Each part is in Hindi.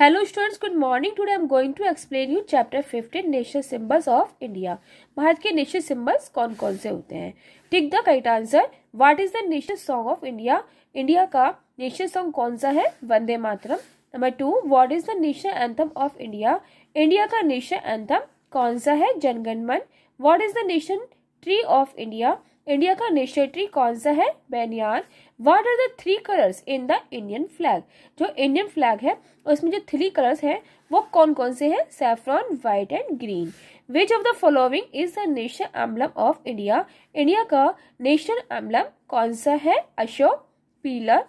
hello students good morning today I am going to explain you chapter 15 national symbols of India Bharat के नेशनल सिंबल्स कौन कौन से होते हैं tick the correct answer what is the national song of India India का नेशनल सॉन्ग कौन सा है Vande Mataram number two what is the national anthem of India India का नेशनल एंथम कौन सा है Janaganamana what is the nation tree of India India का नेशनल ट्री कौन सा है banyan what are the three colours in the Indian flag जो इंडियन फ्लैग है उसमें जो थ्री कलर्स हैं वो कौन कौन से हैं saffron white and green which of the following is the national emblem of India India का नेशनल एम्बलम कौन सा है Ashok pillar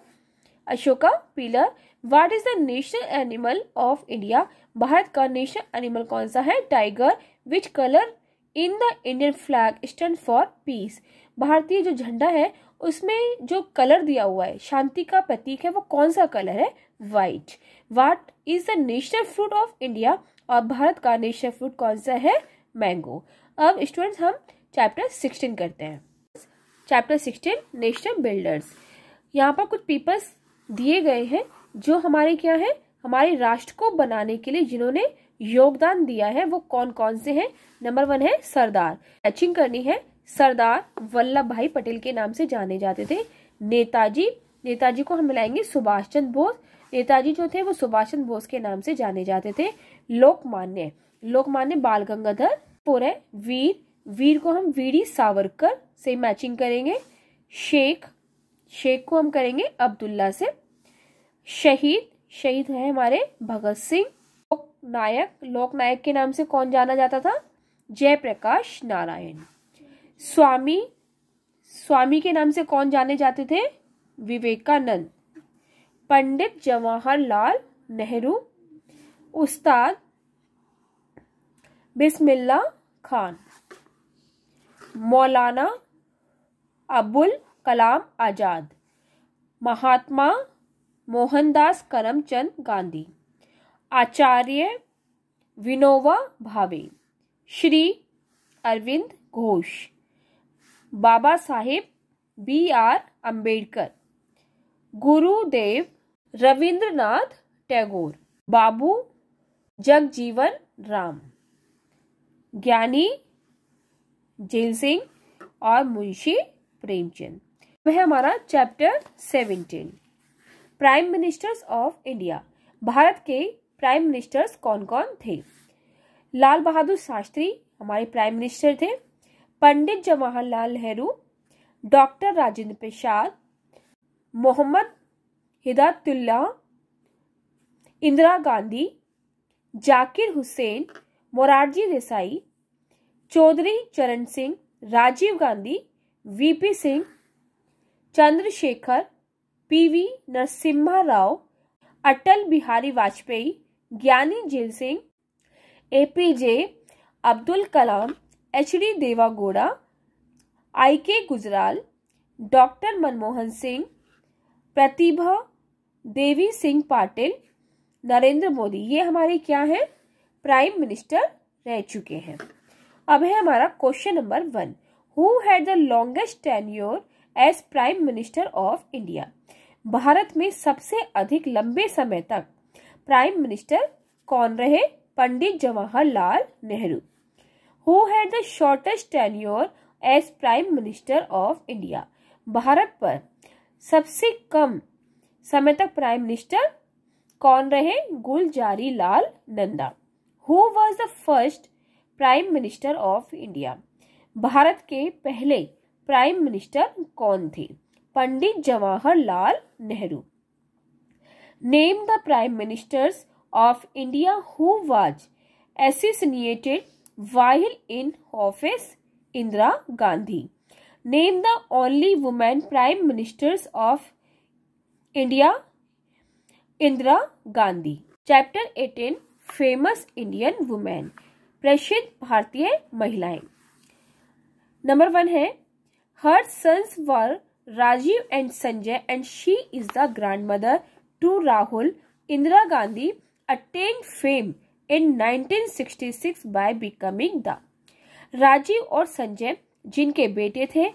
Ashoka pillar what is the national animal of India Bharat का नेशनल एनिमल कौन सा है tiger which colour in the Indian flag stand for peace भारतीय जो झंडा है उसमें जो कलर दिया हुआ है शांति का प्रतीक है वो कौन सा कलर है white what is the national fruit of India और भारत का नेशनल फ्रूट कौन सा है मैंगो अब स्टूडेंट्स हम चैप्टर सिक्सटीन करते हैं चैप्टर सिक्सटीन नेशनल बिल्डर्स यहाँ पर कुछ पीपल्स दिए गए हैं जो हमारे क्या है हमारे राष्ट्र को बनाने के लिए जिन्होंने योगदान दिया है वो कौन कौन से हैं नंबर वन है सरदार मैचिंग करनी है सरदार वल्लभ भाई पटेल के नाम से जाने जाते थे नेताजी नेताजी को हम मिलाएंगे सुभाष चंद्र बोस नेताजी जो थे वो सुभाष चंद्र बोस के नाम से जाने जाते थे लोकमान्य लोकमान्य बाल गंगाधर पुर है वीर वीर को हम वीडी सावरकर से मैचिंग करेंगे शेख शेख को हम करेंगे अब्दुल्ला से शहीद शहीद है हमारे भगत सिंह नायक लोकनायक के नाम से कौन जाना जाता था जयप्रकाश नारायण स्वामी स्वामी के नाम से कौन जाने जाते थे विवेकानंद पंडित जवाहरलाल नेहरू उस्ताद बिस्मिल्ला खान मौलाना अबुल कलाम आज़ाद महात्मा मोहनदास करमचंद गांधी आचार्य विनोबा भावे श्री अरविंद घोष बाबा साहेब बी आर अम्बेडकर गुरुदेव रविंद्रनाथ टैगोर बाबू जगजीवन राम ज्ञानी जेल सिंह और मुंशी प्रेमचंद वह हमारा chapter seventeen prime ministers of India Bharat के प्राइम मिनिस्टर्स कौन कौन थे लाल बहादुर शास्त्री हमारे प्राइम मिनिस्टर थे Pandit Jawaharlal Nehru doctor Rajendra Prasad Mohammad Hidayatullah Indira Gandhi Zakir Hussain Morarji Desai Chaudhary Charan Singh Rajiv Gandhi VP Singh Chandrashekhar PV Narasimha Rao Atal Bihari Vajpayee Giani Zail Singh A P J Abdul Kalam H D Devegowda I K Gujral doctor Manmohan Singh Pratibha Devi Singh Patil Narendra Modi ये हमारे क्या हैं प्राइम मिनिस्टर रह चुके हैं अब है हमारा question number one who had the longest tenure as prime minister of India Bharat में सबसे अधिक लंबे समय तक प्राइम मिनिस्टर कौन रहे Pandit Jawaharlal Nehru who had the shortest tenure as prime minister of India Bharat पर सबसे कम समय तक प्राइम मिनिस्टर कौन रहे Gulzari Lal Nanda who was the first prime minister of India Bharat के पहले प्राइम मिनिस्टर कौन थे Pandit Jawaharlal Nehru name the prime minister of India who was assassinated while in office Indira Gandhi name the only women prime ministers of India Indira Gandhi chapter eighteen famous Indian women प्रसिद्ध भारतीय महिलाएं नंबर वन है her sons were Rajiv and Sanjay and she is the grandmother to Rahul, Indira Gandhi attained fame in 1966 by becoming the Rajiv और संजय जिनके बेटे थे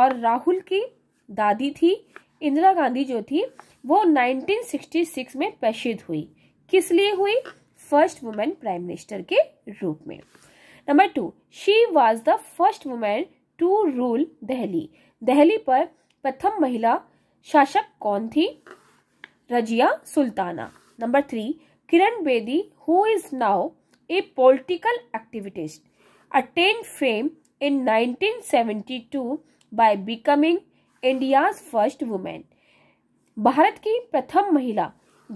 और राहुल की दादी थी इंदिरा गांधी जो थी वो 1966 में प्रसिद्ध हुई किस लिए हुई फर्स्ट वुमेन प्राइम मिनिस्टर के रूप में number two she was the first women to rule Delhi Delhi पर प्रथम महिला शासक कौन थी Razia Sultana number three Kiran Bedi who is now a political activist attain fame in 1972 by becoming India first women भारत की प्रथम महिला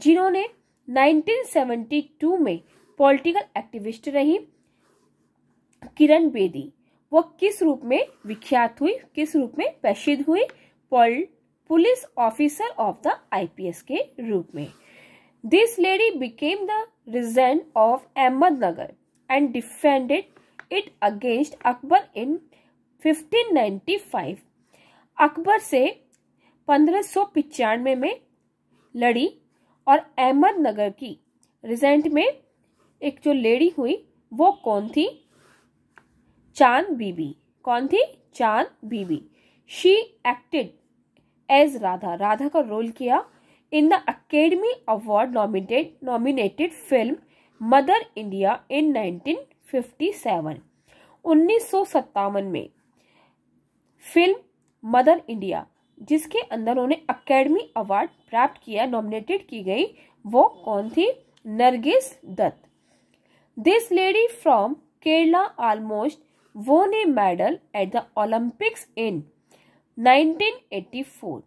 जिन्होंने 1972 में पॉलिटिकल एक्टिविस्ट रही किरण बेदी वो किस रूप में विख्यात हुई किस रूप में प्रसिद्ध हुई police officer of the IPS के रूप में this lady became the regent of Ahmednagar and defended it against Akbar in 1595 Akbar से पंद्रह में लड़ी और अहमदनगर की रिजेंट में एक जो लेडी हुई वो कौन थी चांद बीबी कौन थी Chand Bibi she acted as Radha Radha का रोल किया in the academy award nominated nominated film Mother India in 1957 उन्नीस में फिल्म मदर इंडिया जिसके अंदर उन्हें अकेडमी अवार्ड प्राप्त किया नॉमिनेटेड की गई वो कौन थी Nargis Dutt this lady from Kerala almost won a medal at the Olympics in 1984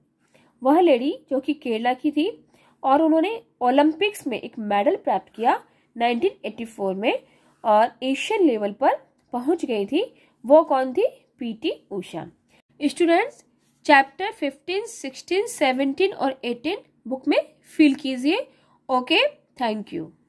वह लेडी जो कि केरला की थी और उन्होंने ओलंपिक्स में एक मेडल प्राप्त किया 1984 में और एशियन लेवल पर पहुंच गई थी वो कौन थी पीटी उषा स्टूडेंट्स चैप्टर 15, 16, 17 और 18 बुक में फिल कीजिए ओके थैंक यू